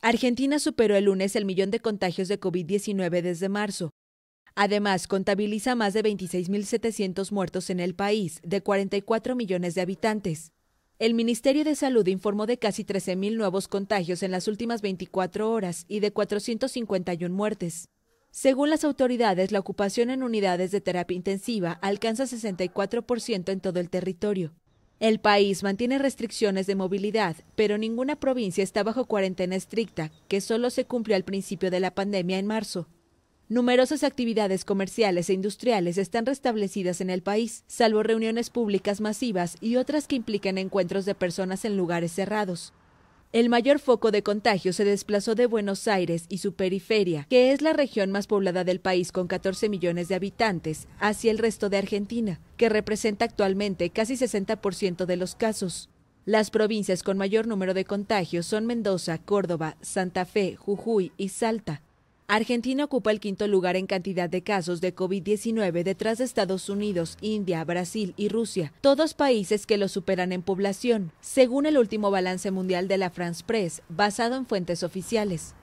Argentina superó el lunes el millón de contagios de COVID-19 desde marzo. Además, contabiliza más de 26.700 muertos en el país, de 44 millones de habitantes. El Ministerio de Salud informó de casi 13.000 nuevos contagios en las últimas 24 horas y de 451 muertes. Según las autoridades, la ocupación en unidades de terapia intensiva alcanza 64% en todo el territorio. El país mantiene restricciones de movilidad, pero ninguna provincia está bajo cuarentena estricta, que solo se cumplió al principio de la pandemia en marzo. Numerosas actividades comerciales e industriales están restablecidas en el país, salvo reuniones públicas masivas y otras que implican encuentros de personas en lugares cerrados. El mayor foco de contagio se desplazó de Buenos Aires y su periferia, que es la región más poblada del país con 14 millones de habitantes, hacia el resto de Argentina, que representa actualmente casi 60% de los casos. Las provincias con mayor número de contagios son Mendoza, Córdoba, Santa Fe, Jujuy y Salta, Argentina ocupa el quinto lugar en cantidad de casos de COVID-19 detrás de Estados Unidos, India, Brasil y Rusia, todos países que lo superan en población, según el último balance mundial de la France Press, basado en fuentes oficiales.